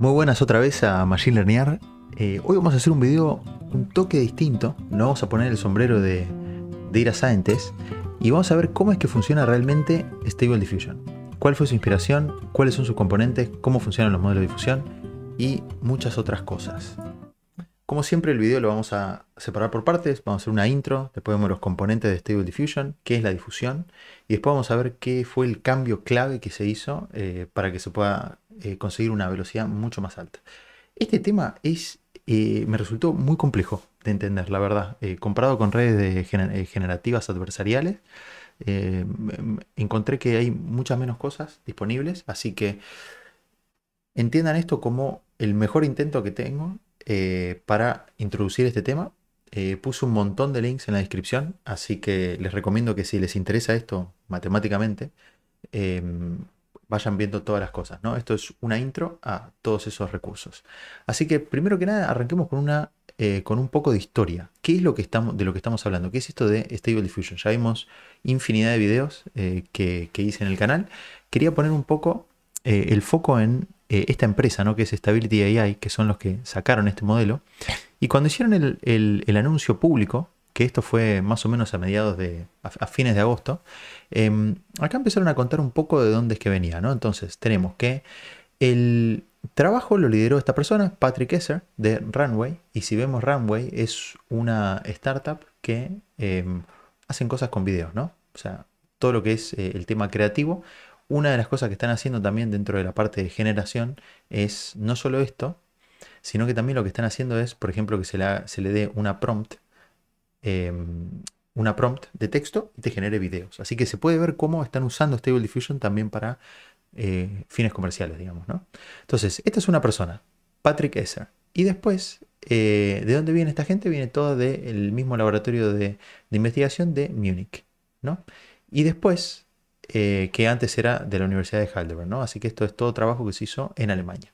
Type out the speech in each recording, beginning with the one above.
Muy buenas otra vez a Machine Learning eh, hoy vamos a hacer un video un toque distinto. No vamos a poner el sombrero de, ir a y vamos a ver cómo es que funciona realmente Stable Diffusion. ¿Cuál fue su inspiración? ¿Cuáles son sus componentes? ¿Cómo funcionan los modelos de difusión? Y muchas otras cosas. Como siempre el video lo vamos a separar por partes, vamos a hacer una intro, después vemos los componentes de Stable Diffusion, qué es la difusión, y después vamos a ver qué fue el cambio clave que se hizo eh, para que se pueda eh, conseguir una velocidad mucho más alta. Este tema es, eh, me resultó muy complejo de entender, la verdad. Eh, comparado con redes de generativas adversariales, encontré que hay muchas menos cosas disponibles, así que entiendan esto como el mejor intento que tengo para introducir este tema. puse un montón de links en la descripción, así que les recomiendo que si les interesa esto matemáticamente, vayan viendo todas las cosas, ¿no? Esto es una intro a todos esos recursos. Así que primero que nada arranquemos con una eh, con un poco de historia. ¿Qué es lo que estamos, de lo que estamos hablando? ¿Qué es esto de Stable Diffusion? Ya vimos infinidad de videos eh, que, hice en el canal. Quería poner un poco eh, el foco en esta empresa, ¿no? que es Stability AI, que son los que sacaron este modelo. Y cuando hicieron el anuncio público, que esto fue más o menos a mediados de, a, fines de agosto, em, acá empezaron a contar un poco de dónde es que venía, ¿no? Entonces tenemos que el trabajo lo lideró esta persona, Patrick Esser, de Runway, y si vemos Runway es una startup que em, hacen cosas con videos, ¿no? O sea, todo lo que es eh, el tema creativo. Una de las cosas que están haciendo también dentro de la parte de generación es no solo esto, sino que también lo que están haciendo es, por ejemplo, que se, se le dé una prompt Em, una prompt de texto y te genere videos. Así que se puede ver cómo están usando Stable Diffusion también para eh, fines comerciales, digamos, ¿no? Entonces, esta es una persona, Patrick Esser. Y después, eh, ¿de dónde viene esta gente? Viene toda del mismo laboratorio de, investigación de Múnich, ¿no? Y después, eh, que antes era de la Universidad de Heidelberg, ¿no? Así que esto es todo trabajo que se hizo en Alemania.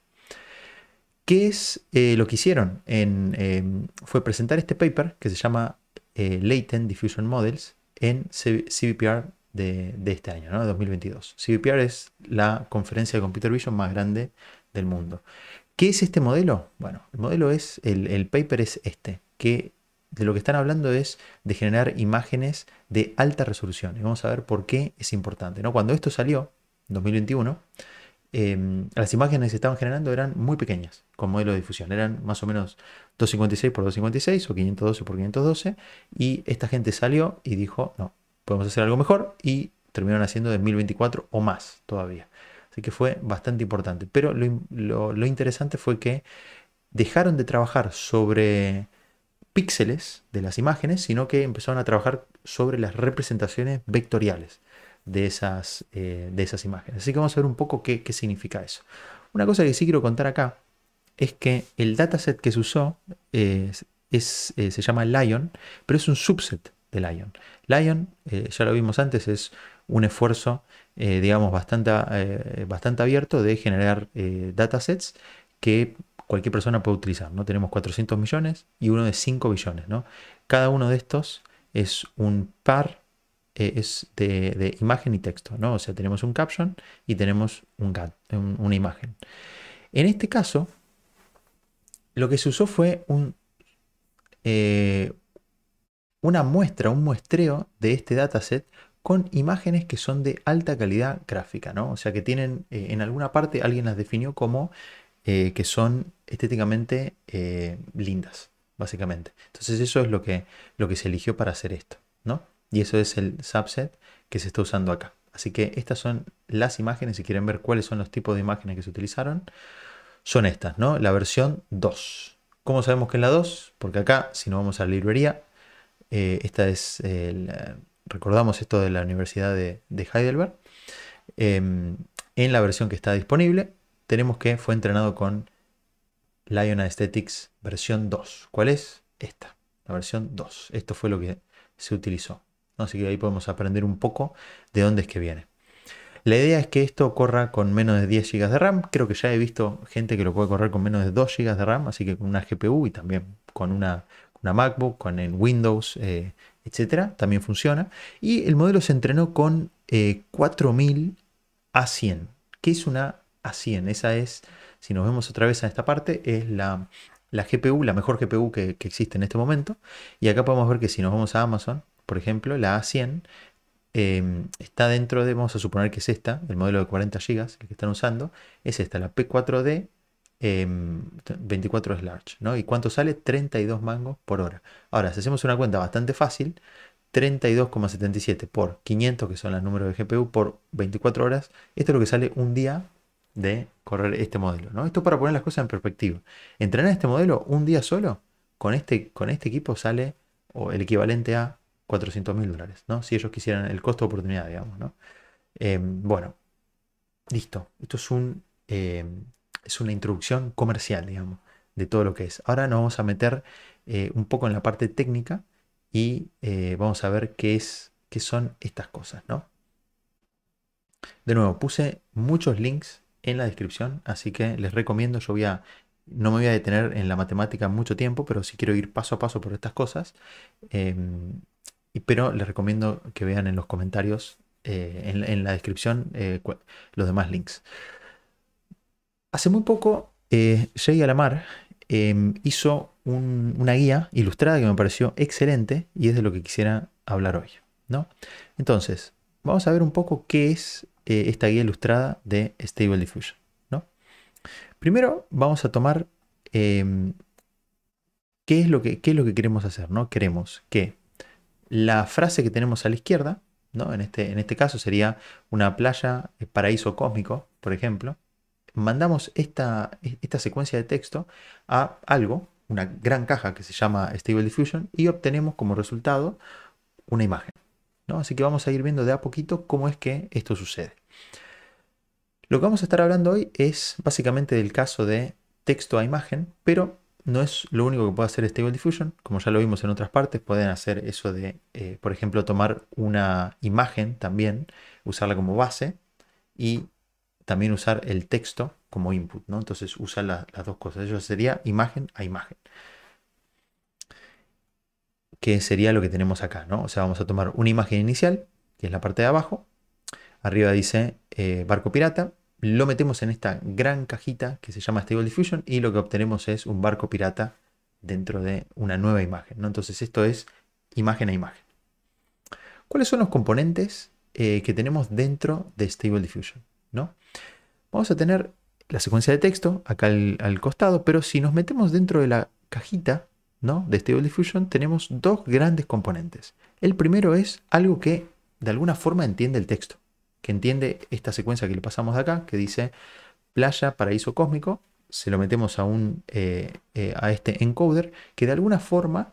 ¿Qué es lo que hicieron? Em, fue presentar este paper que se llama eh, Latent Diffusion Models en CVPR de, este año, ¿no? 2022. CVPR es la conferencia de Computer Vision más grande del mundo. ¿Qué es este modelo? Bueno, el modelo es, el, paper es este, que de lo que están hablando es de generar imágenes de alta resolución. Y vamos a ver por qué es importante. ¿no? Cuando esto salió, en 2021, Em, las imágenes que se estaban generando eran muy pequeñas con modelo de difusión. Eran más o menos 256 por 256 o 512 por 512. Y esta gente salió y dijo, no, podemos hacer algo mejor. Y terminaron haciendo de 1024 o más todavía. Así que fue bastante importante. Pero lo interesante fue que dejaron de trabajar sobre píxeles de las imágenes, sino que empezaron a trabajar sobre las representaciones vectoriales de esas, eh, de esas imágenes. Así que vamos a ver un poco qué, significa eso. Una cosa que sí quiero contar acá es que el dataset que se usó es, eh, se llama Lion, pero es un subset de Lion. Lion, eh, ya lo vimos antes, es un esfuerzo, digamos, bastante, bastante abierto de generar datasets que cualquier persona puede utilizar. ¿no? Tenemos 400 millones y uno de 5 billones. ¿no? Cada uno de estos es un par eh, es de, imagen y texto, ¿no? O sea, tenemos un caption y tenemos un, una imagen. En este caso, lo que se usó fue un, eh, una muestra, un muestreo de este dataset con imágenes que son de alta calidad gráfica, ¿no? O sea, que tienen, eh, en alguna parte alguien las definió como que son estéticamente lindas, básicamente. Entonces eso es lo que, lo que se eligió para hacer esto, ¿no? Y eso es el subset que se está usando acá. Así que estas son las imágenes, si quieren ver cuáles son los tipos de imágenes que se utilizaron, son estas, ¿no? La versión 2. ¿Cómo sabemos que es la 2? Porque acá, si nos vamos a la librería, eh, esta es, eh, recordamos esto de la Universidad de, Heidelberg, em, en la versión que está disponible, tenemos que fue entrenado con Lion Aesthetics versión 2. ¿Cuál es? Esta, la versión 2. Esto fue lo que se utilizó. Así que ahí podemos aprender un poco de dónde es que viene. La idea es que esto corra con menos de 10 GB de RAM. Creo que ya he visto gente que lo puede correr con menos de 2 GB de RAM, así que con una GPU y también con una, MacBook, con Windows, etc. Eh, etcétera, también funciona. Y el modelo se entrenó con 4000 A100. ¿Qué es una A100? Esa es, si nos vemos otra vez en esta parte, es la, GPU, la mejor GPU que existe en este momento. Y acá podemos ver que si nos vamos a Amazon, por ejemplo, la A100 em, está dentro de, vamos a suponer que es esta, el modelo de 40 GB, el que están usando, es esta, la P4D 24 em, es large, ¿no? ¿Y cuánto sale? 32 mangos por hora. Ahora, si hacemos una cuenta bastante fácil, 32,77 por 500, que son los números de GPU, por 24 horas, esto es lo que sale un día de correr este modelo, ¿no? Esto para poner las cosas en perspectiva. Entrenar este modelo un día solo, con este, con este equipo sale o el equivalente a 400 mil dólares, ¿no? Si ellos quisieran el costo de oportunidad, digamos, ¿no? Em, bueno, listo. Esto es, un, em, es una introducción comercial, digamos, de todo lo que es. Ahora nos vamos a meter eh, un poco en la parte técnica y eh, vamos a ver qué, es, qué son estas cosas, ¿no? De nuevo, puse muchos links en la descripción, así que les recomiendo, yo voy a no me voy a detener en la matemática mucho tiempo, pero si sí quiero ir paso a paso por estas cosas. Em, pero les recomiendo que vean en los comentarios, eh, en, la descripción, eh, los demás links. Hace muy poco, eh, Jay Alamar em, hizo una guía ilustrada que me pareció excelente y es de lo que quisiera hablar hoy. ¿no? Entonces, vamos a ver un poco qué es eh, esta guía ilustrada de Stable Diffusion. ¿no? Primero vamos a tomar em, qué, es lo que, qué es lo que queremos hacer. ¿no? Queremos que la frase que tenemos a la izquierda, ¿no? en, este, en este caso sería una playa, eh, paraíso cósmico, por ejemplo, mandamos esta, e, esta secuencia de texto a algo, una gran caja que se llama Stable Diffusion, y obtenemos como resultado una imagen. ¿no? Así que vamos a ir viendo de a poquito cómo es que esto sucede. Lo que vamos a estar hablando hoy es básicamente del caso de texto a imagen, pero no es lo único que puede hacer Stable Diffusion, como ya lo vimos en otras partes, pueden hacer eso de, eh, por ejemplo, tomar una imagen también, usarla como base y también usar el texto como input, ¿no? Entonces usa las dos cosas, eso sería imagen a imagen. Que sería lo que tenemos acá, ¿no? O sea, vamos a tomar una imagen inicial, que es la parte de abajo, arriba dice eh, barco pirata, lo metemos en esta gran cajita que se llama Stable Diffusion y lo que obtenemos es un barco pirata dentro de una nueva imagen. ¿no? Entonces esto es imagen a imagen. ¿Cuáles son los componentes eh, que tenemos dentro de Stable Diffusion? ¿no? Vamos a tener la secuencia de texto acá al, costado, pero si nos metemos dentro de la cajita ¿no? de Stable Diffusion tenemos dos grandes componentes. El primero es algo que de alguna forma entiende el texto que entiende esta secuencia que le pasamos de acá, que dice playa, paraíso cósmico, se lo metemos a, un, eh, eh, a este encoder, que de alguna forma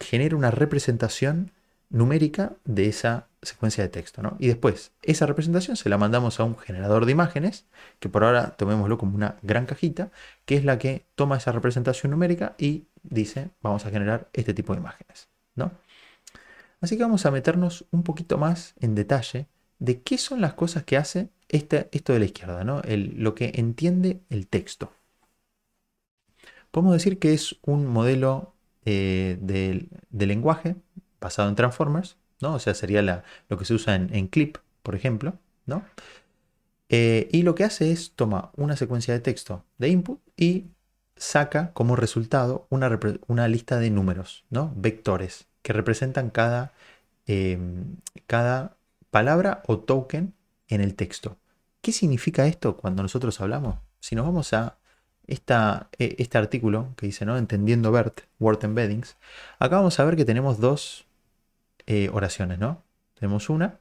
genera una representación numérica de esa secuencia de texto. ¿no? Y después, esa representación se la mandamos a un generador de imágenes, que por ahora tomémoslo como una gran cajita, que es la que toma esa representación numérica y dice, vamos a generar este tipo de imágenes. ¿no? Así que vamos a meternos un poquito más en detalle de qué son las cosas que hace este esto de la izquierda, ¿no? El, lo que entiende el texto. Podemos decir que es un modelo eh, de, lenguaje basado en Transformers, ¿no? O sea, sería la, lo que se usa en, Clip, por ejemplo, ¿no? Eh, y lo que hace es toma una secuencia de texto de input y saca como resultado una, lista de números, ¿no? Vectores que representan cada, em, cada palabra o token en el texto. ¿Qué significa esto cuando nosotros hablamos? Si nos vamos a e, este artículo que dice, ¿no? Entendiendo BERT, Word Embeddings, acá vamos a ver que tenemos dos eh, oraciones, ¿no? Tenemos una,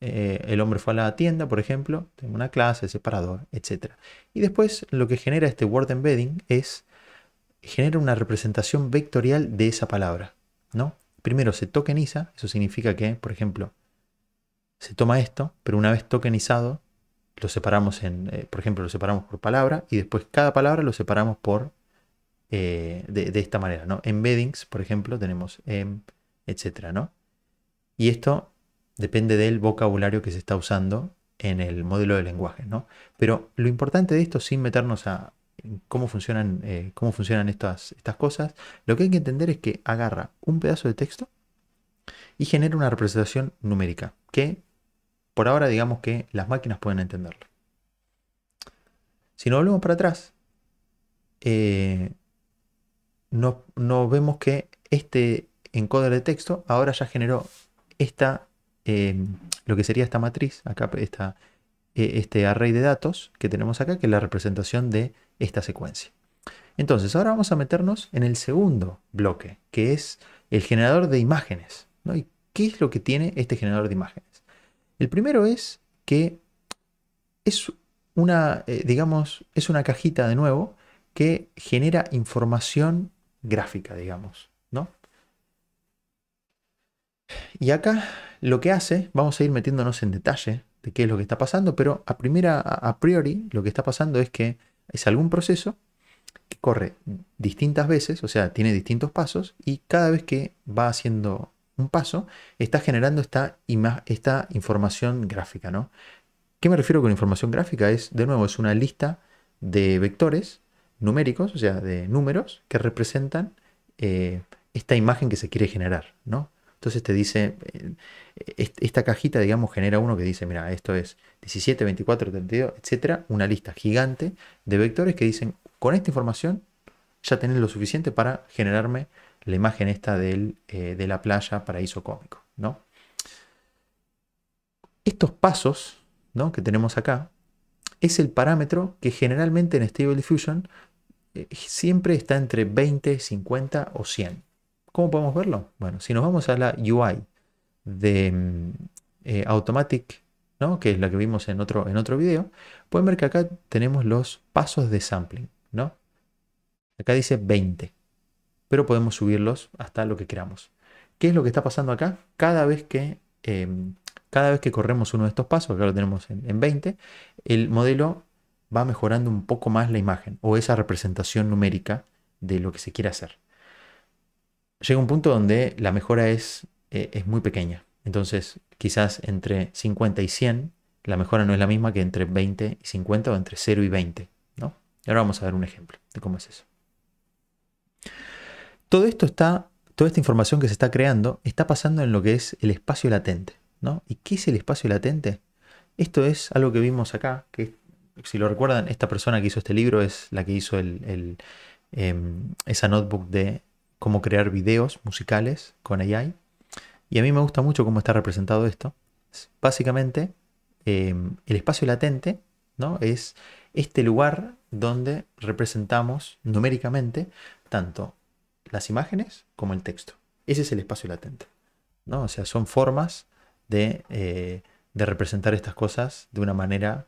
eh, el hombre fue a la tienda, por ejemplo, tenemos una clase, separador, etc. Y después lo que genera este Word Embedding es, genera una representación vectorial de esa palabra, ¿no? Primero se tokeniza, eso significa que, por ejemplo, se toma esto, pero una vez tokenizado, lo separamos en, eh, por ejemplo, lo separamos por palabra y después cada palabra lo separamos por eh, de, esta manera, ¿no? Embeddings, por ejemplo, tenemos em, etcétera, ¿no? Y esto depende del vocabulario que se está usando en el modelo de lenguaje, ¿no? Pero lo importante de esto, sin meternos a cómo funcionan, eh, cómo funcionan estas, estas cosas, lo que hay que entender es que agarra un pedazo de texto y genera una representación numérica que por ahora digamos que las máquinas pueden entenderlo. Si nos volvemos para atrás, eh, no vemos que este encoder de texto ahora ya generó esta, eh, lo que sería esta matriz, acá esta, e, este array de datos que tenemos acá, que es la representación de esta secuencia. Entonces, ahora vamos a meternos en el segundo bloque, que es el generador de imágenes. ¿Y qué es lo que tiene este generador de imágenes? El primero es que es una, eh, digamos, es una cajita de nuevo que genera información gráfica, digamos, ¿no? Y acá lo que hace, vamos a ir metiéndonos en detalle de qué es lo que está pasando, pero a primera, a priori, lo que está pasando es que es algún proceso que corre distintas veces, o sea, tiene distintos pasos, y cada vez que va haciendo un paso, está generando esta, esta información gráfica, ¿no? ¿Qué me refiero con información gráfica? Es, de nuevo, es una lista de vectores numéricos, o sea, de números que representan eh, esta imagen que se quiere generar, ¿no? Entonces te dice, eh, esta cajita, digamos, genera uno que dice, mira, esto es 17, 24, 32, etcétera, una lista gigante de vectores que dicen, con esta información ya tenés lo suficiente para generarme la imagen esta eh, de la playa paraíso cómico. ¿no? Estos pasos ¿no? que tenemos acá es el parámetro que generalmente en Stable Diffusion eh, siempre está entre 20, 50 o 100. ¿Cómo podemos verlo? Bueno, si nos vamos a la UI de mm, eh, Automatic, ¿no? que es la que vimos en otro, en otro video, pueden ver que acá tenemos los pasos de sampling. ¿no? Acá dice 20 pero podemos subirlos hasta lo que queramos. ¿Qué es lo que está pasando acá? Cada vez que, em, cada vez que corremos uno de estos pasos, acá lo tenemos en, 20, el modelo va mejorando un poco más la imagen o esa representación numérica de lo que se quiere hacer. Llega un punto donde la mejora es, eh, es, muy pequeña. Entonces, quizás entre 50 y 100, la mejora no es la misma que entre 20 y 50 o entre 0 y 20. ¿no? ahora vamos a ver un ejemplo de cómo es eso. Todo esto está, toda esta información que se está creando está pasando en lo que es el espacio latente. ¿no? ¿Y qué es el espacio latente? Esto es algo que vimos acá, que si lo recuerdan, esta persona que hizo este libro es la que hizo em, esa notebook de cómo crear videos musicales con AI. Y a mí me gusta mucho cómo está representado esto. Básicamente, em, el espacio latente ¿no? es este lugar donde representamos numéricamente tanto las imágenes como el texto. Ese es el espacio latente. ¿no? O sea, son formas de, eh, de representar estas cosas de una manera,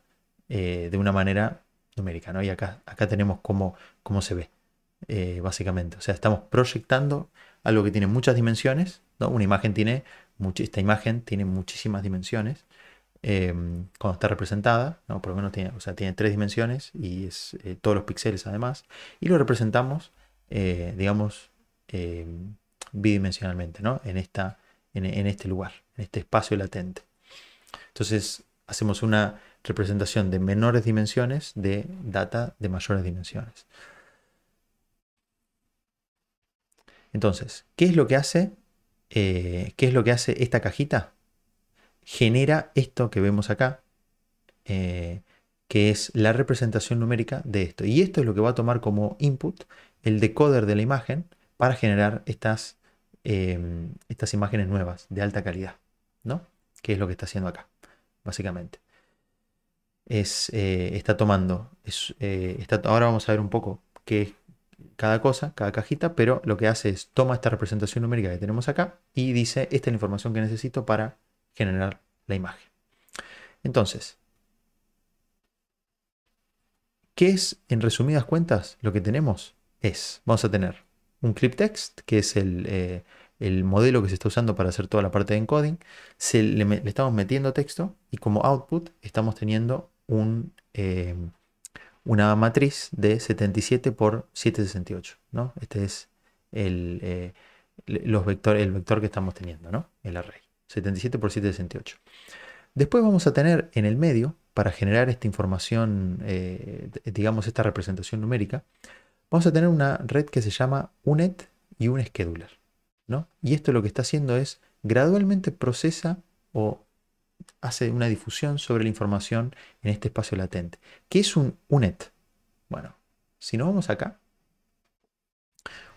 eh, de una manera numérica. ¿no? Y acá, acá tenemos cómo, cómo se ve, eh, básicamente. O sea, estamos proyectando algo que tiene muchas dimensiones. ¿no? Una imagen tiene, esta imagen tiene muchísimas dimensiones. cuando está representada, ¿no? por lo menos tiene, o sea, tiene tres dimensiones y es todos los píxeles además, y lo representamos, digamos, eh, bidimensionalmente, ¿no? En, esta, en, este lugar, en este espacio latente. Entonces, hacemos una representación de menores dimensiones de data de mayores dimensiones. Entonces, ¿qué es lo que hace? Eh, ¿Qué es lo que hace esta cajita? Genera esto que vemos acá, eh, que es la representación numérica de esto. Y esto es lo que va a tomar como input el decoder de la imagen para generar estas, em, estas imágenes nuevas de alta calidad, ¿no? Que es lo que está haciendo acá, básicamente. Es, eh, está tomando, es, eh, está, ahora vamos a ver un poco qué es cada cosa, cada cajita, pero lo que hace es toma esta representación numérica que tenemos acá y dice, esta es la información que necesito para generar la imagen. Entonces, ¿qué es en resumidas cuentas lo que tenemos? Es, vamos a tener un text, que es eh, el, modelo que se está usando para hacer toda la parte de encoding. Se le, estamos metiendo texto y como output estamos teniendo eh, una matriz de 77 por 768. ¿no? Este es el, eh, los vector, el vector que estamos teniendo, ¿no? el array. 77 por 768. Después vamos a tener en el medio, para generar esta información, digamos, esta representación numérica, vamos a tener una red que se llama UNET y un scheduler. ¿no? Y esto lo que está haciendo es gradualmente procesa o hace una difusión sobre la información en este espacio latente. ¿Qué es un UNET? Bueno, si nos vamos acá,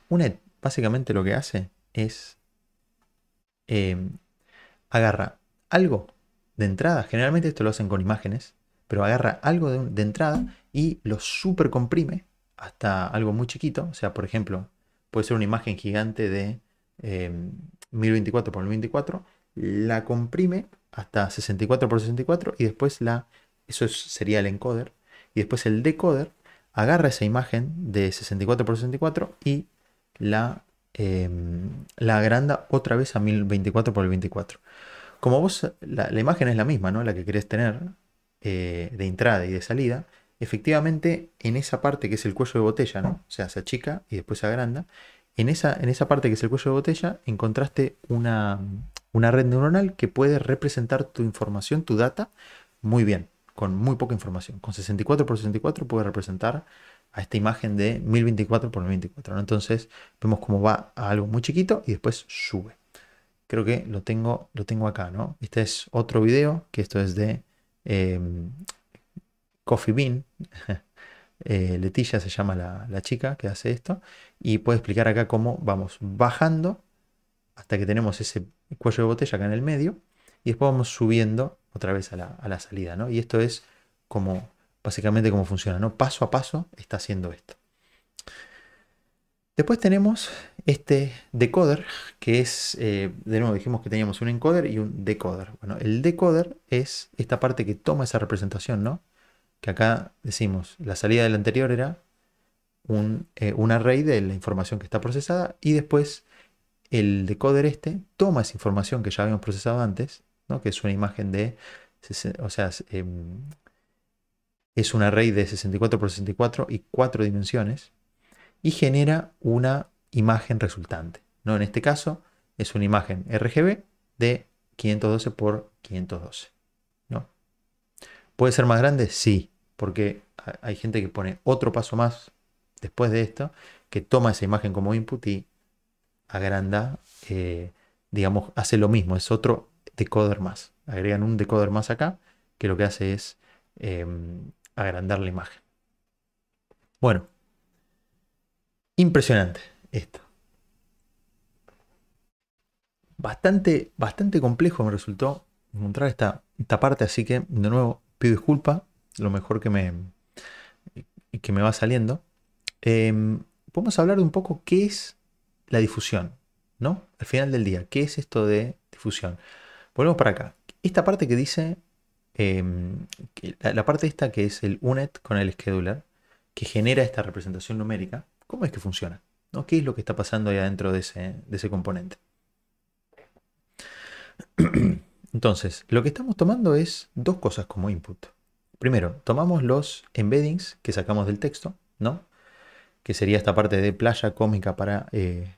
UNET básicamente lo que hace es eh, agarra algo de entrada, generalmente esto lo hacen con imágenes, pero agarra algo de, de entrada y lo supercomprime hasta algo muy chiquito. O sea, por ejemplo, puede ser una imagen gigante de 1024 em, por 24 la comprime hasta 64 por 64 y después la, eso sería el encoder, y después el decoder agarra esa imagen de 64 x 64 y la, em, la agranda otra vez a 1024 por 24 Como vos, la, imagen es la misma, ¿no? La que querés tener eh, de entrada y de salida, efectivamente en esa parte que es el cuello de botella, ¿no? O sea, se achica y después se agranda. En esa, en esa parte que es el cuello de botella encontraste una, una red neuronal que puede representar tu información, tu data, muy bien, con muy poca información. Con 64 por 64 puede representar a esta imagen de 1024 por 1024. ¿no? Entonces vemos cómo va a algo muy chiquito y después sube. Creo que lo tengo, lo tengo acá, ¿no? Este es otro video, que esto es de eh, Coffee Bean. eh, se llama la, chica que hace esto. Y puede explicar acá cómo vamos bajando hasta que tenemos ese cuello de botella acá en el medio. Y después vamos subiendo otra vez a la, salida. ¿no? Y esto es como básicamente cómo funciona. ¿no? Paso a paso está haciendo esto. Después tenemos este decoder, que es, eh, de nuevo dijimos que teníamos un encoder y un decoder. Bueno, el decoder es esta parte que toma esa representación, ¿no? que acá decimos, la salida del anterior era eh, un, array de la información que está procesada y después el decoder este toma esa información que ya habíamos procesado antes, ¿no? que es una imagen de, o sea, em, es un array de 64 por 64 y cuatro dimensiones y genera una imagen resultante. ¿no? En este caso es una imagen RGB de 512 por 512. ¿no? ¿Puede ser más grande? Sí, porque hay gente que pone otro paso más después de esto, que toma esa imagen como input y agranda, eh, digamos, hace lo mismo, es otro decoder más. Agregan un decoder más acá, que lo que hace es em, agrandar la imagen. Bueno, impresionante esto. Bastante, bastante complejo me resultó encontrar esta, esta parte, así que de nuevo pido disculpas lo mejor que me, que me va saliendo, eh, podemos hablar un poco qué es la difusión, ¿no? Al final del día, ¿qué es esto de difusión? Volvemos para acá. Esta parte que dice, em, la, parte esta que es el UNET con el scheduler, que genera esta representación numérica, ¿cómo es que funciona? ¿No? ¿Qué es lo que está pasando ahí adentro de ese, de ese componente? Entonces, lo que estamos tomando es dos cosas como input primero, tomamos los embeddings que sacamos del texto, ¿no? Que sería esta parte de playa cómica para, eh,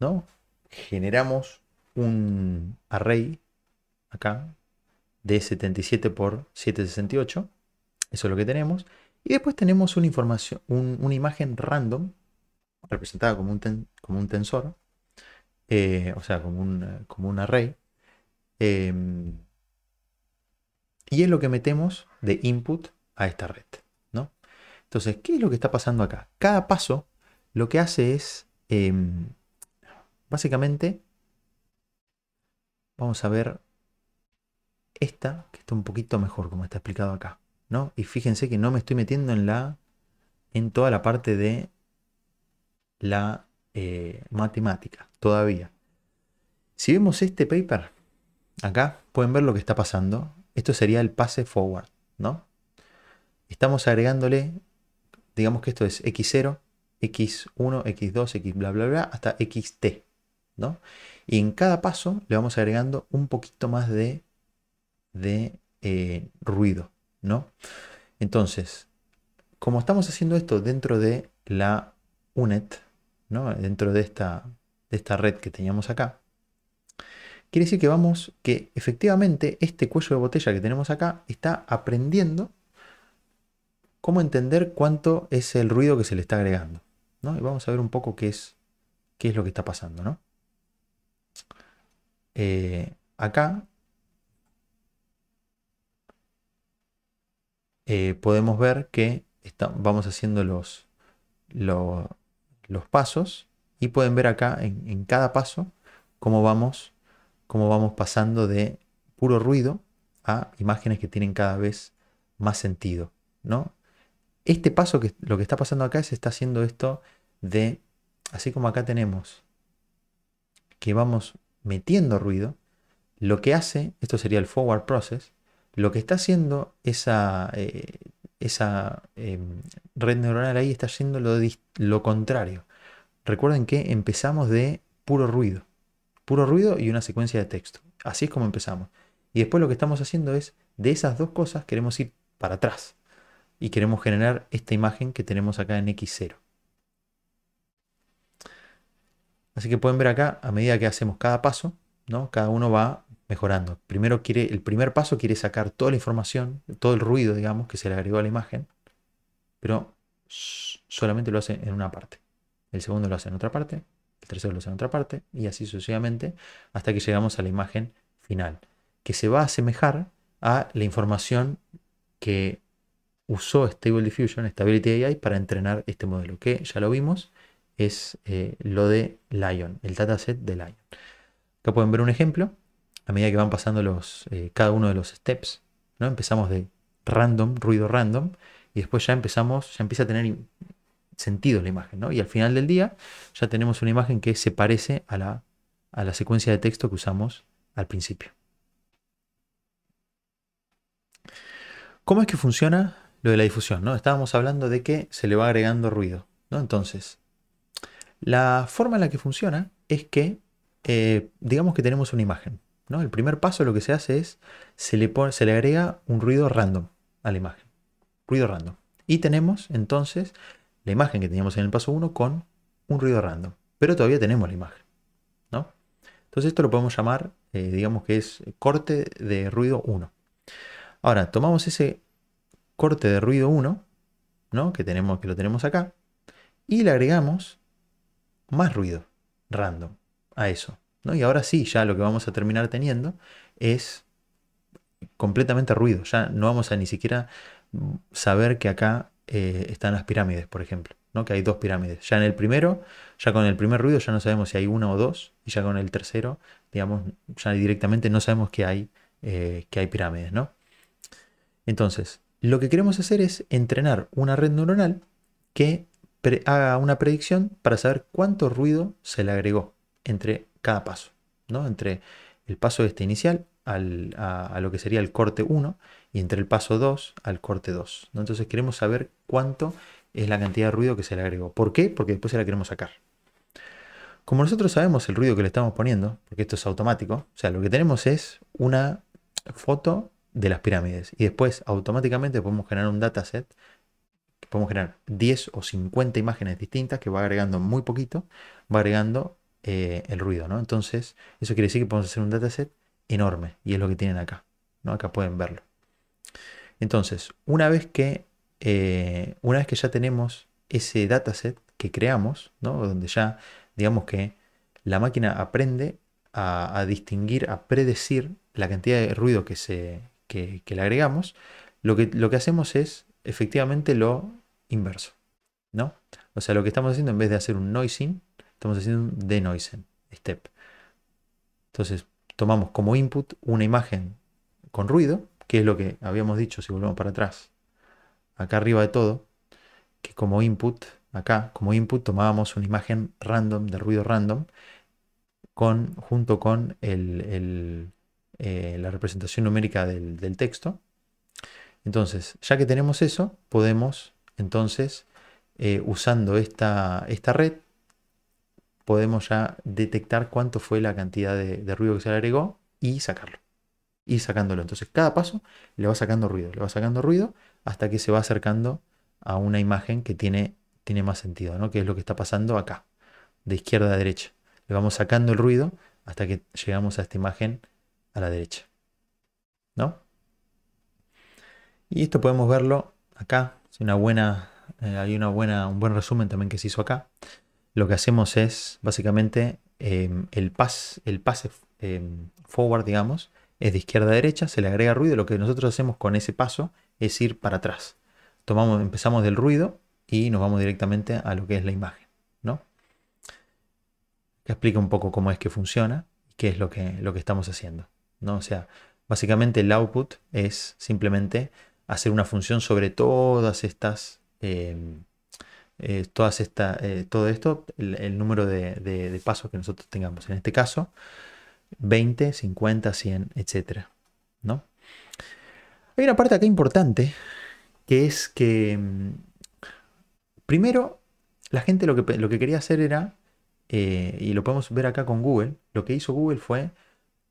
¿no? Generamos un array acá de 77 por 768. Eso es lo que tenemos. Y después tenemos una, información, una imagen random representada como un, como un tensor, eh, o sea, como un, como un array. Em, y es lo que metemos de input a esta red. ¿no? Entonces, ¿qué es lo que está pasando acá? Cada paso lo que hace es, em, básicamente, vamos a ver esta, que está un poquito mejor como está explicado acá. ¿no? Y fíjense que no me estoy metiendo en, la, en toda la parte de la eh, matemática todavía. Si vemos este paper, acá pueden ver lo que está pasando esto sería el pase forward, ¿no? Estamos agregándole, digamos que esto es x0, x1, x2, x bla bla bla, hasta xt, ¿no? Y en cada paso le vamos agregando un poquito más de, de eh, ruido, ¿no? Entonces, como estamos haciendo esto dentro de la UNET, ¿no? dentro de esta, de esta red que teníamos acá, quiere decir que vamos, que efectivamente este cuello de botella que tenemos acá está aprendiendo cómo entender cuánto es el ruido que se le está agregando. Y vamos a ver un poco qué es, qué es lo que está pasando. Eh, acá eh, podemos ver que vamos haciendo los, los, pasos y pueden ver acá en, en cada paso cómo vamos cómo vamos pasando de puro ruido a imágenes que tienen cada vez más sentido, ¿no? Este paso que lo que está pasando acá se está haciendo esto de así como acá tenemos que vamos metiendo ruido, lo que hace, esto sería el forward process, lo que está haciendo esa, eh, esa em, red neuronal ahí está haciendo lo, lo contrario. Recuerden que empezamos de puro ruido puro ruido y una secuencia de texto. Así es como empezamos. Y después lo que estamos haciendo es, de esas dos cosas queremos ir para atrás y queremos generar esta imagen que tenemos acá en X0. Así que pueden ver acá, a medida que hacemos cada paso, ¿no? cada uno va mejorando. Primero quiere, el primer paso quiere sacar toda la información, todo el ruido, digamos, que se le agregó a la imagen, pero solamente lo hace en una parte. El segundo lo hace en otra parte, tercero lo en otra parte, y así sucesivamente, hasta que llegamos a la imagen final, que se va a asemejar a la información que usó Stable Diffusion, Stability AI, para entrenar este modelo, que ya lo vimos, es eh, lo de Lion, el dataset de Lion. Acá pueden ver un ejemplo, a medida que van pasando los, eh, cada uno de los steps, ¿no? empezamos de random, ruido random, y después ya empezamos, ya empieza a tener sentido la imagen, ¿no? Y al final del día ya tenemos una imagen que se parece a la, a la secuencia de texto que usamos al principio. ¿Cómo es que funciona lo de la difusión? ¿no? Estábamos hablando de que se le va agregando ruido, ¿no? Entonces, la forma en la que funciona es que, eh, digamos que tenemos una imagen, ¿no? El primer paso lo que se hace es, se le, se le agrega un ruido random a la imagen, ruido random. Y tenemos entonces la imagen que teníamos en el paso 1 con un ruido random. Pero todavía tenemos la imagen. ¿no? Entonces esto lo podemos llamar, eh, digamos que es corte de ruido 1. Ahora, tomamos ese corte de ruido 1, ¿no? que, tenemos, que lo tenemos acá, y le agregamos más ruido random a eso. ¿no? Y ahora sí, ya lo que vamos a terminar teniendo es completamente ruido. Ya no vamos a ni siquiera saber que acá eh, están las pirámides, por ejemplo, ¿no? que hay dos pirámides. Ya en el primero, ya con el primer ruido ya no sabemos si hay una o dos, y ya con el tercero, digamos, ya directamente no sabemos que hay, eh, que hay pirámides. ¿no? Entonces, lo que queremos hacer es entrenar una red neuronal que haga una predicción para saber cuánto ruido se le agregó entre cada paso, ¿no? entre el paso este inicial a, lo que sería el corte 1 y entre el paso 2 al corte 2. Entonces queremos saber cuánto es la cantidad de ruido que se le agregó. ¿Por qué? Porque después se la queremos sacar. Como nosotros sabemos el ruido que le estamos poniendo, porque esto es automático, o sea, lo que tenemos es una foto de las pirámides y después automáticamente podemos generar un dataset, podemos generar 10 o 50 imágenes distintas que va agregando muy poquito, va agregando eh, el ruido, ¿no? Entonces, eso quiere decir que podemos hacer un dataset enorme y es lo que tienen acá. ¿no? Acá pueden verlo. Entonces, una vez que, eh, una vez que ya tenemos ese dataset que creamos, ¿no? donde ya digamos que la máquina aprende a, distinguir, a predecir la cantidad de ruido que, se, que le agregamos, lo que, lo que hacemos es efectivamente lo inverso. ¿no? O sea, lo que estamos haciendo en vez de hacer un noising, estamos haciendo un denoising step. Entonces, tomamos como input una imagen con ruido, que es lo que habíamos dicho si volvemos para atrás, acá arriba de todo, que como input, acá como input tomábamos una imagen random, de ruido random, con, junto con el, eh, la representación numérica del, texto. Entonces, ya que tenemos eso, podemos entonces eh, usando esta, esta, red, podemos ya detectar cuánto fue la cantidad de, ruido que se le agregó y sacarlo. Y sacándolo. Entonces cada paso le va sacando ruido, le va sacando ruido hasta que se va acercando a una imagen que tiene, tiene más sentido, ¿no? Que es lo que está pasando acá, de izquierda a derecha. Le vamos sacando el ruido hasta que llegamos a esta imagen a la derecha. ¿No? Y esto podemos verlo acá. Es una buena, eh, hay una buena, un buen resumen también que se hizo acá lo que hacemos es básicamente em, el, el pase em, forward, digamos, es de izquierda a derecha, se le agrega ruido. Lo que nosotros hacemos con ese paso es ir para atrás. Tomamos, empezamos del ruido y nos vamos directamente a lo que es la imagen. ¿no? Que explica un poco cómo es que funciona y qué es lo que, lo que estamos haciendo. ¿no? O sea, básicamente el output es simplemente hacer una función sobre todas estas. Em, eh, todas esta, eh, todo esto, el, número de, pasos que nosotros tengamos. En este caso, 20, 50, 100, etc. ¿no? Hay una parte acá importante que es que, mm, primero, la gente lo que, lo que quería hacer era, eh, y lo podemos ver acá con Google, lo que hizo Google fue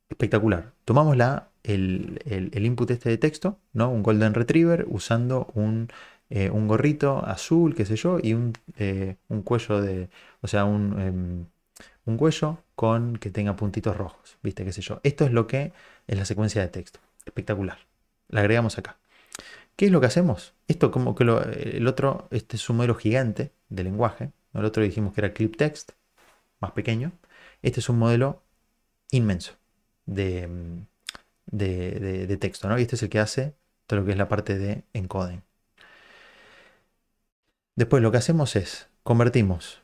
espectacular. Tomamos la, el, el input este de texto, ¿no? un Golden Retriever usando un eh, un gorrito azul, qué sé yo, y un, eh, cuello de, o sea, em, un, cuello con que tenga puntitos rojos, viste, qué sé yo. Esto es lo que es la secuencia de texto. Espectacular. La agregamos acá. ¿Qué es lo que hacemos? Esto como que lo, el otro, este es un modelo gigante de lenguaje. El otro dijimos que era clip text, más pequeño. Este es un modelo inmenso de, em, de, de, de texto, ¿no? Y este es el que hace todo lo que es la parte de encoding. Después lo que hacemos es, convertimos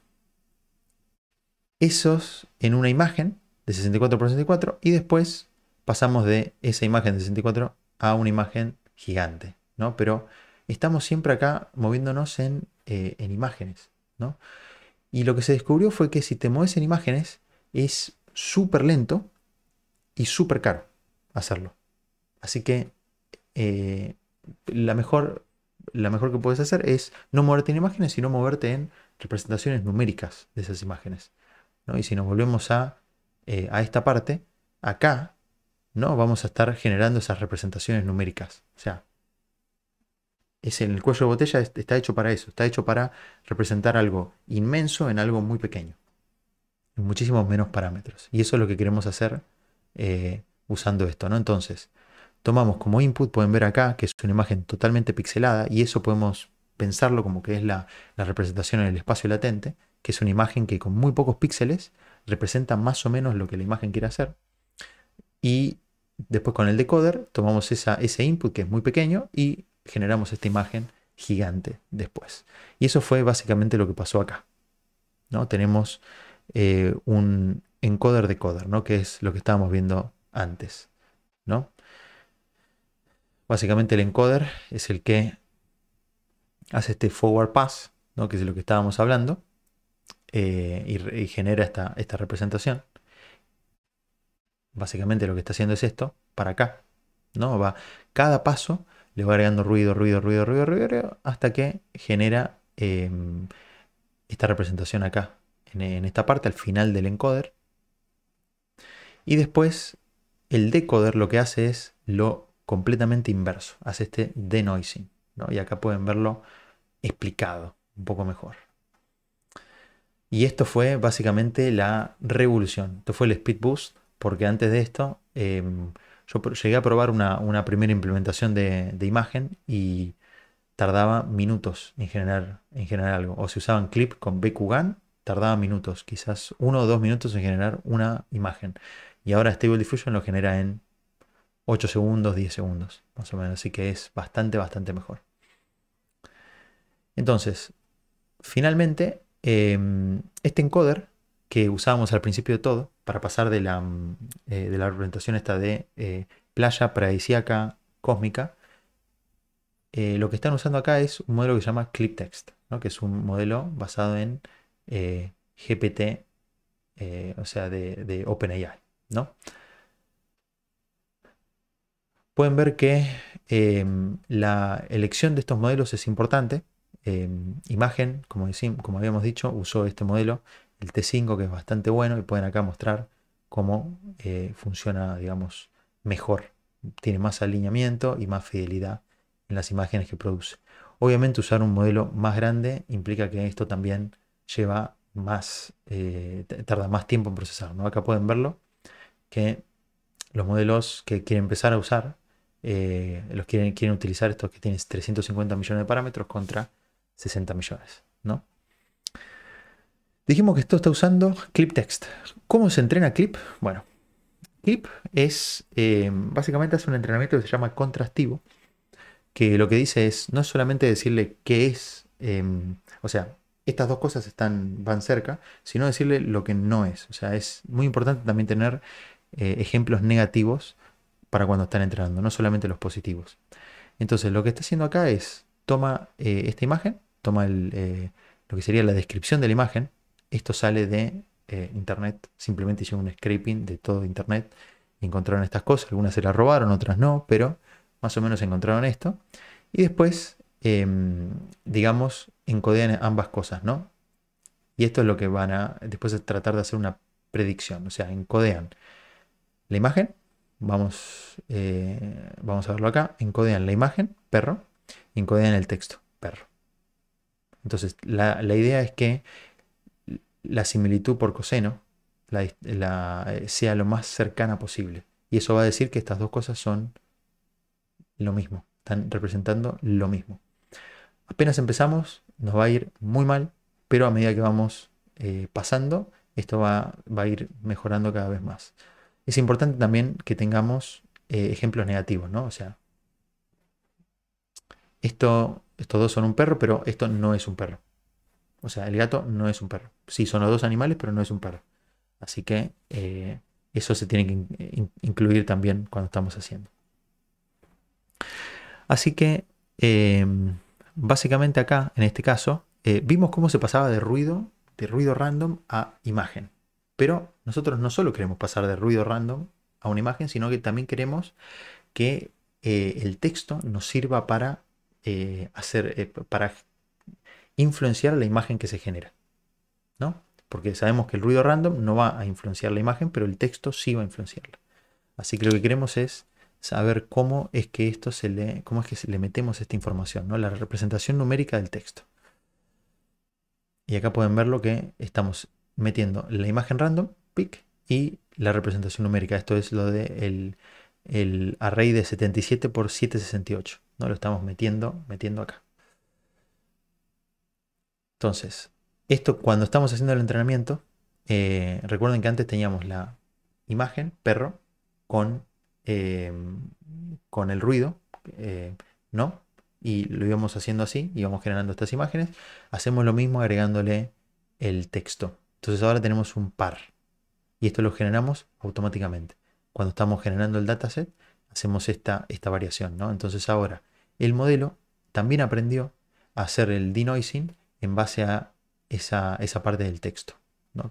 esos en una imagen de 64 por 64 y después pasamos de esa imagen de 64 a una imagen gigante, ¿no? Pero estamos siempre acá moviéndonos eh, en, imágenes, ¿no? Y lo que se descubrió fue que si te mueves en imágenes es súper lento y súper caro hacerlo. Así que eh, la mejor la mejor que puedes hacer es no moverte en imágenes, sino moverte en representaciones numéricas de esas imágenes. Y si nos volvemos eh, a, esta parte, acá, ¿no? vamos a estar generando esas representaciones numéricas. O sea, es el cuello de botella está hecho para eso, está hecho para representar algo inmenso en algo muy pequeño, en muchísimos menos parámetros. Y eso es lo que queremos hacer eh, usando esto, ¿no? Entonces, tomamos como input, pueden ver acá que es una imagen totalmente pixelada y eso podemos pensarlo como que es la, representación en el espacio latente, que es una imagen que con muy pocos píxeles representa más o menos lo que la imagen quiere hacer. Y después con el decoder tomamos esa, ese input que es muy pequeño y generamos esta imagen gigante después. Y eso fue básicamente lo que pasó acá. ¿no? Tenemos eh, un encoder-decoder, ¿no? que es lo que estábamos viendo antes. ¿no? Básicamente el encoder es el que hace este forward pass, ¿no? que es de lo que estábamos hablando, eh, y, genera esta, esta representación. Básicamente lo que está haciendo es esto, para acá. ¿no? Va, cada paso le va agregando ruido, ruido, ruido, ruido, ruido, hasta que genera em, esta representación acá, en, esta parte, al final del encoder. Y después el decoder lo que hace es lo completamente inverso, hace este denoising. Y acá pueden verlo explicado un poco mejor. Y esto fue básicamente la revolución. Esto fue el speed boost, porque antes de esto em, yo llegué a probar una, primera implementación de, imagen y tardaba minutos en generar, en generar algo. O si usaban clip con BQGAN, tardaba minutos, quizás uno o dos minutos en generar una imagen. Y ahora Stable Diffusion lo genera en 8 segundos, 10 segundos, más o menos. Así que es bastante, bastante mejor. Entonces, finalmente, em, este encoder que usábamos al principio de todo, para pasar de la, eh, representación esta de eh, playa paradisíaca cósmica, eh, lo que están usando acá es un modelo que se llama ClipText, que es un modelo basado en GPT, o sea, de, de OpenAI. ¿no? pueden ver que em, la elección de estos modelos es importante. Em, imagen, como, como habíamos dicho, usó este modelo, el T5, que es bastante bueno, y pueden acá mostrar cómo eh, funciona, digamos, mejor. Tiene más alineamiento y más fidelidad en las imágenes que produce. Obviamente usar un modelo más grande implica que esto también lleva más, eh, tarda más tiempo en procesar. ¿no? Acá pueden verlo, que los modelos que quieren empezar a usar eh, los quieren, quieren utilizar estos que tienen 350 millones de parámetros contra 60 millones, ¿no? Dijimos que esto está usando Clip Text. ¿Cómo se entrena Clip? Bueno, Clip es, eh, básicamente hace un entrenamiento que se llama contrastivo, que lo que dice es no solamente decirle qué es, em, o sea, estas dos cosas están, van cerca, sino decirle lo que no es. O sea, es muy importante también tener eh, ejemplos negativos para cuando están entrando no solamente los positivos. Entonces, lo que está haciendo acá es, toma eh, esta imagen, toma eh, lo que sería la descripción de la imagen, esto sale de eh, Internet, simplemente hicieron un scraping de todo Internet, encontraron estas cosas, algunas se las robaron, otras no, pero más o menos encontraron esto, y después, em, digamos, encodean ambas cosas, ¿no? Y esto es lo que van a después tratar de hacer una predicción, o sea, encodean la imagen Vamos, eh, vamos a verlo acá. Encodean la imagen, perro, y encodean el texto, perro. Entonces, la, idea es que la similitud por coseno eh, sea lo más cercana posible. Y eso va a decir que estas dos cosas son lo mismo, están representando lo mismo. Apenas empezamos, nos va a ir muy mal, pero a medida que vamos eh, pasando, esto va a ir mejorando cada vez más es importante también que tengamos eh, ejemplos negativos, ¿no? O sea, esto, estos dos son un perro, pero esto no es un perro. O sea, el gato no es un perro. Sí, son los dos animales, pero no es un perro. Así que eh, eso se tiene que eh, incluir también cuando estamos haciendo. Así que, em, básicamente acá, en este caso, vimos cómo se pasaba de ruido, de ruido random a imagen. Pero nosotros no solo queremos pasar de ruido random a una imagen, sino que también queremos que eh, el texto nos sirva para eh, hacer, eh, para influenciar la imagen que se genera. ¿no? Porque sabemos que el ruido random no va a influenciar la imagen, pero el texto sí va a influenciarla. Así que lo que queremos es saber cómo es que esto se le, cómo es que le metemos esta información, ¿no? la representación numérica del texto. Y acá pueden ver lo que estamos metiendo la imagen random, pic, y la representación numérica. Esto es lo del de el, array de 77 por 768. ¿no? Lo estamos metiendo, metiendo acá. Entonces, esto cuando estamos haciendo el entrenamiento, eh, recuerden que antes teníamos la imagen, perro, con, em, con el ruido, eh, ¿no? Y lo íbamos haciendo así, íbamos generando estas imágenes. Hacemos lo mismo agregándole el texto. Entonces ahora tenemos un par. Y esto lo generamos automáticamente. Cuando estamos generando el dataset, hacemos esta, esta variación. ¿no? Entonces ahora el modelo también aprendió a hacer el denoising en base a esa, parte del texto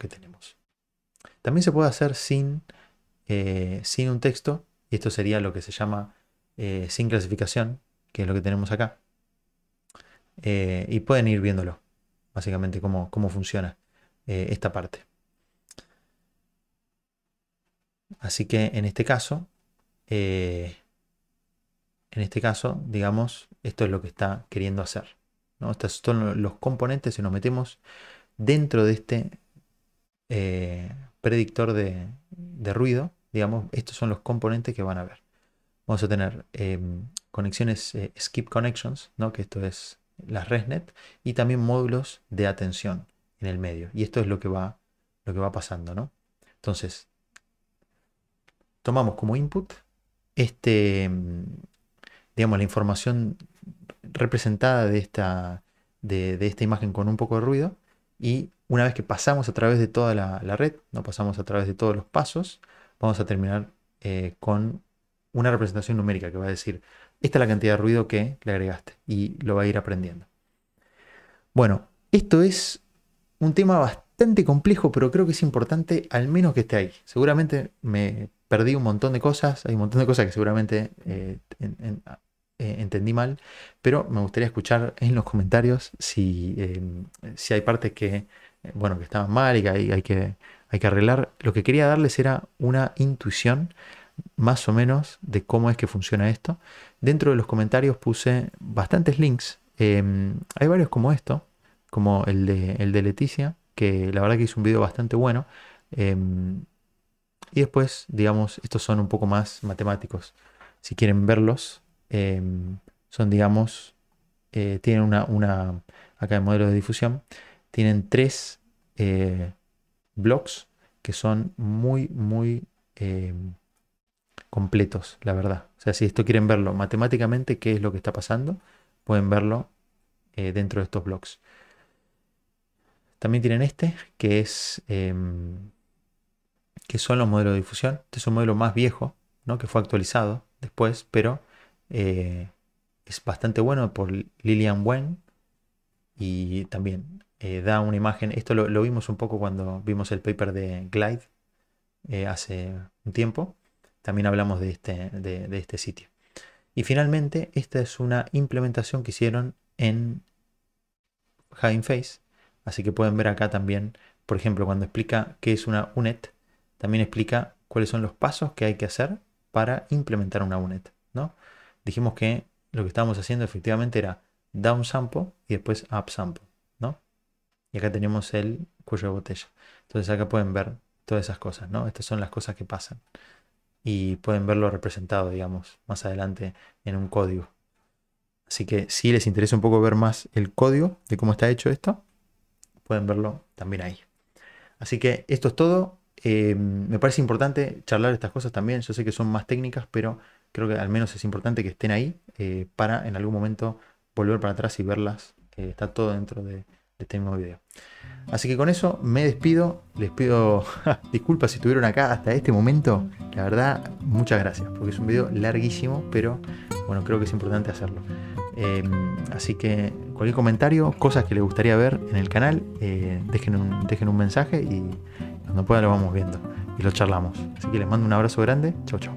que tenemos. También se puede hacer sin, eh, sin un texto, y esto sería lo que se llama eh, sin clasificación, que es lo que tenemos acá. Eh, y pueden ir viéndolo, básicamente, cómo, cómo funciona. Eh, esta parte. Así que en este caso, eh, en este caso, digamos, esto es lo que está queriendo hacer. ¿no? Estos son los componentes si nos metemos dentro de este eh, predictor de, ruido. Digamos, estos son los componentes que van a ver. Vamos a tener conexiones skip connections, ¿no? que esto es la ResNet, y también módulos de atención en el medio. Y esto es lo que va, lo que va pasando, ¿no? Entonces, tomamos como input este, mm, digamos, la información representada de esta, de, esta imagen con un poco de ruido y una vez que pasamos a través de toda la, red, no pasamos a través de todos los pasos, vamos a terminar eh, con una representación numérica que va a decir, esta es la cantidad de ruido que le agregaste y lo va a ir aprendiendo. Bueno, esto es un tema bastante complejo, pero creo que es importante al menos que esté ahí. Seguramente me perdí un montón de cosas, hay un montón de cosas que seguramente eh, eh, entendí mal, pero me gustaría escuchar en los comentarios si, em, hay partes que, eh, bueno, que estaban mal y que hay, que hay que arreglar. Lo que quería darles era una intuición más o menos de cómo es que funciona esto. Dentro de los comentarios puse bastantes links. Em, hay varios como esto, como el de, el de Leticia, que la verdad que hizo un video bastante bueno. Em, y después, digamos, estos son un poco más matemáticos. Si quieren verlos, em, son, digamos, eh, tienen una, una, acá en modelo de difusión, tienen tres eh, blogs que son muy, muy em, completos, la verdad. O sea, si esto quieren verlo matemáticamente, qué es lo que está pasando, pueden verlo eh, dentro de estos blogs. También tienen este, que es em, que son los modelos de difusión. Este es un modelo más viejo, ¿no? que fue actualizado después, pero eh, es bastante bueno por Lilian Wen. Y también eh, da una imagen. Esto lo, vimos un poco cuando vimos el paper de Glide eh, hace un tiempo. También hablamos de este, de este sitio. Y finalmente, esta es una implementación que hicieron en Hiding Face Así que pueden ver acá también, por ejemplo, cuando explica qué es una UNET, también explica cuáles son los pasos que hay que hacer para implementar una UNET. ¿no? Dijimos que lo que estábamos haciendo efectivamente era downsample y después upsample. ¿no? Y acá tenemos el cuello de botella. Entonces acá pueden ver todas esas cosas. ¿no? Estas son las cosas que pasan. Y pueden verlo representado, digamos, más adelante en un código. Así que si les interesa un poco ver más el código de cómo está hecho esto, pueden verlo también ahí. Así que esto es todo. Eh, me parece importante charlar estas cosas también. Yo sé que son más técnicas, pero creo que al menos es importante que estén ahí eh, para en algún momento volver para atrás y verlas. está todo dentro de, de este mismo video. Así que con eso me despido. Les pido disculpas si estuvieron acá hasta este momento. La verdad, muchas gracias, porque es un video larguísimo, pero bueno, creo que es importante hacerlo. Em, así que cualquier comentario, cosas que les gustaría ver en el canal, eh, dejen, un, dejen un mensaje y cuando puedan lo vamos viendo y lo charlamos. Así que les mando un abrazo grande. Chau, chau.